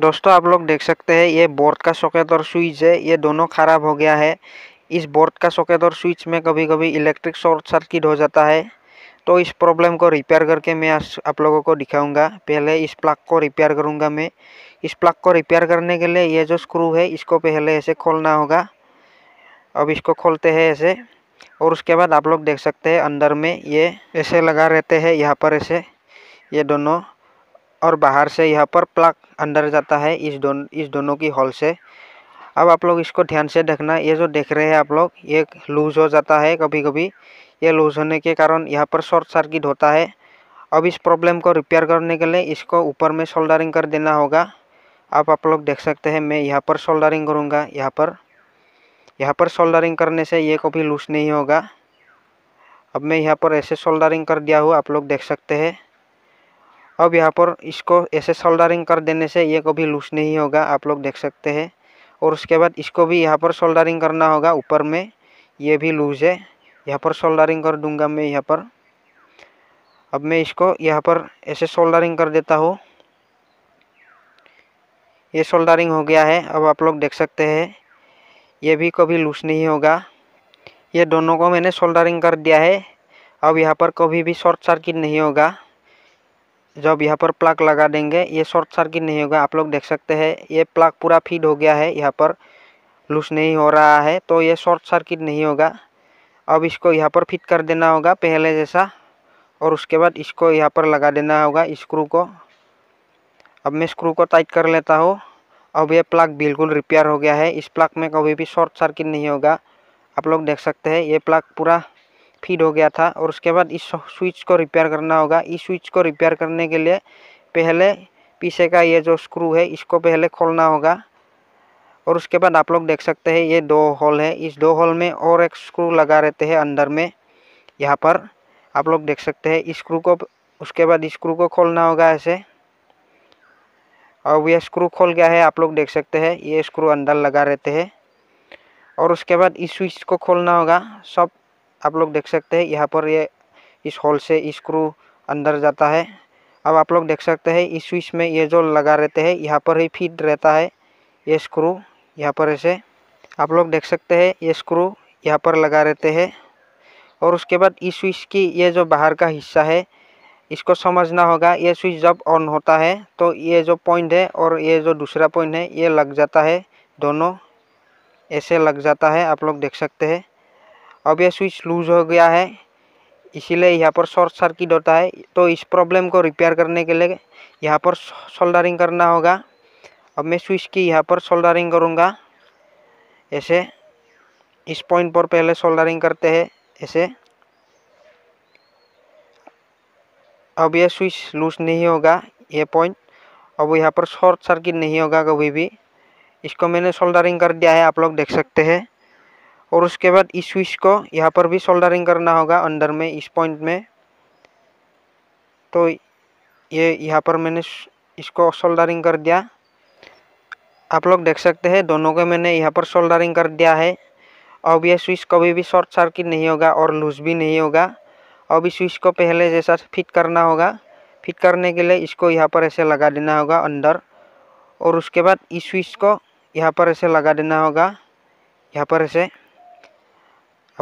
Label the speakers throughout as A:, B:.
A: दोस्तों आप लोग देख सकते हैं ये बोर्ड का सॉकेट और स्विच है ये दोनों ख़राब हो गया है इस बोर्ड का सॉकेट और स्विच में कभी कभी इलेक्ट्रिक शॉर्ट सर्किट हो जाता है तो इस प्रॉब्लम को रिपेयर करके मैं आप लोगों को दिखाऊंगा पहले इस प्लग को रिपेयर करूंगा मैं इस प्लग को रिपेयर करने के लिए ये जो स्क्रू है इसको पहले ऐसे खोलना होगा अब इसको खोलते हैं ऐसे और उसके बाद आप लोग देख सकते हैं अंदर में ये ऐसे लगा रहते हैं यहाँ पर ऐसे ये दोनों और बाहर से यहाँ पर प्लग अंदर जाता है इस दोन इस दोनों की हॉल से अब आप लोग इसको ध्यान से देखना ये जो देख रहे हैं आप लोग ये लूज हो जाता है कभी कभी ये लूज होने के कारण यहाँ पर शॉर्ट सर्किट होता है अब इस प्रॉब्लम को रिपेयर करने के लिए इसको ऊपर में सोल्डरिंग कर देना होगा आप आप लोग देख सकते हैं मैं यहाँ पर सोल्डरिंग करूँगा यहाँ पर यहाँ पर सोल्डरिंग करने से ये कभी लूज नहीं होगा अब मैं यहाँ पर ऐसे सोल्डरिंग कर दिया हूँ आप लोग देख सकते हैं अब यहाँ पर इसको ऐसे सोल्डरिंग कर देने से ये कभी लूज नहीं होगा आप लोग देख सकते हैं और उसके बाद इसको भी यहाँ पर सोल्डरिंग करना होगा ऊपर में ये भी लूज है यहाँ पर सोल्डरिंग कर दूंगा मैं यहाँ पर अब मैं इसको यहाँ पर ऐसे सोल्डरिंग कर देता हूँ ये सोल्डरिंग हो गया है अब आप लोग देख सकते हैं ये भी कभी लूज नहीं होगा ये दोनों को मैंने सोल्डरिंग कर दिया है अब यहाँ पर कभी भी शॉर्ट सर्किट नहीं होगा जब यहाँ पर प्लग लगा देंगे ये शॉर्ट सर्किट नहीं होगा आप लोग देख सकते हैं ये प्लग पूरा फिट हो गया है यहाँ पर लूज नहीं हो रहा है तो ये शॉर्ट सर्किट नहीं होगा अब इसको यहाँ पर फिट कर देना होगा पहले जैसा और उसके बाद इसको यहाँ पर लगा देना होगा स्क्रू को अब मैं स्क्रू को टाइट कर लेता हूँ अब ये प्लग बिल्कुल रिपेयर हो गया है इस प्लग में कभी भी शॉर्ट सर्किट नहीं होगा आप लोग देख सकते हैं ये प्लग पूरा फीड हो गया था और उसके बाद इस स्विच को रिपेयर करना होगा इस स्विच को रिपेयर करने के लिए पहले पीछे का ये जो स्क्रू है इसको पहले खोलना होगा और उसके बाद आप लोग देख सकते हैं ये दो होल है इस दो होल में और एक स्क्रू लगा रहते हैं अंदर में यहाँ पर आप लोग देख सकते हैं स्क्रू को उसके बाद स्क्रू को खोलना होगा ऐसे और यह स्क्रू खोल गया है आप लोग देख सकते हैं ये स्क्रू अंदर लगा रहते हैं और उसके बाद इस स्विच को खोलना होगा सब आप लोग देख सकते हैं यहाँ पर ये इस होल से स्क्रू अंदर जाता है अब आप लोग देख सकते हैं इस स्विच में ये जो लगा रहते हैं यहाँ पर ही फिट रहता है ये स्क्रू यहाँ पर ऐसे आप लोग देख सकते हैं ये स्क्रू यहाँ पर लगा रहते हैं और उसके बाद इस स्विच की ये जो बाहर का हिस्सा है इसको समझना होगा ये स्विच जब ऑन होता है तो ये जो पॉइंट है और ये जो दूसरा पॉइंट है ये लग जाता है दोनों ऐसे लग जाता है आप लोग देख सकते हैं अब यह स्विच लूज़ हो गया है इसीलिए यहाँ पर शॉर्ट सर्किट होता है तो इस प्रॉब्लम को रिपेयर करने के लिए यहाँ पर सोल्डरिंग करना होगा अब मैं स्विच की यहाँ पर सोल्डरिंग करूँगा ऐसे इस पॉइंट पर पहले सोल्डरिंग करते हैं ऐसे अब यह स्विच लूज नहीं होगा ये पॉइंट अब यहाँ पर शॉर्ट सर्किट नहीं होगा कभी भी इसको मैंने सोल्डरिंग कर दिया है आप लोग देख सकते हैं और उसके बाद इस स्विच को यहाँ पर भी सोल्डरिंग करना होगा अंदर में इस पॉइंट में तो ये यहाँ पर मैंने इसको सोल्डरिंग कर दिया आप लोग देख सकते हैं दोनों को मैंने यहाँ पर सोल्डरिंग कर दिया है अब यह स्विच कभी भी शॉर्ट सर्किट नहीं होगा और लूज भी नहीं होगा अब इस स्विच को पहले जैसा फिट करना होगा फिट करने के लिए इसको यहाँ पर ऐसे लगा देना होगा अंदर और उसके बाद इस स्विच को यहाँ पर ऐसे लगा देना होगा यहाँ पर ऐसे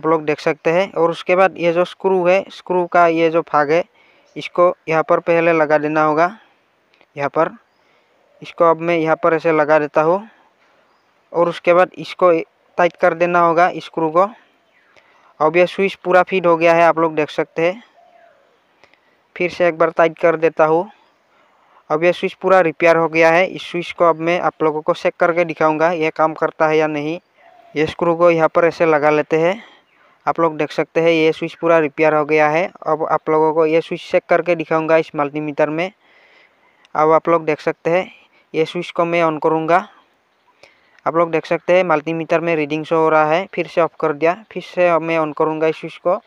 A: आप लोग देख सकते हैं और उसके बाद ये जो स्क्रू है स्क्रू का ये जो भाग है इसको यहाँ पर पहले लगा देना होगा यहाँ पर इसको अब मैं यहाँ पर ऐसे लगा देता हूँ और उसके बाद इसको टाइट कर देना होगा स्क्रू को अब यह स्विच पूरा फिट हो गया है आप लोग देख सकते हैं फिर से एक बार टाइट कर देता हूँ अब यह स्विच पूरा रिपेयर हो गया है इस स्विच को अब मैं आप लोगों को चेक करके दिखाऊंगा यह काम करता है या नहीं ये स्क्रू को यहाँ पर ऐसे लगा लेते हैं आप लोग देख सकते हैं ये स्विच पूरा रिपेयर हो गया है अब आप लोगों को ये स्विच चेक करके दिखाऊंगा इस मल्टीमीटर में अब आप लोग देख सकते हैं ये स्विच को मैं ऑन करूँगा आप लोग देख सकते हैं मल्टीमीटर में रीडिंग शो हो रहा है फिर से ऑफ कर दिया फिर से मैं ऑन करूँगा इस स्विच को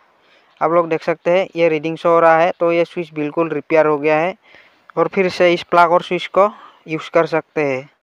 A: आप लोग देख सकते हैं ये रीडिंग शो हो रहा है तो ये स्विच बिल्कुल रिपेयर हो गया है और फिर से इस प्लग और स्विच को यूज़ कर सकते हैं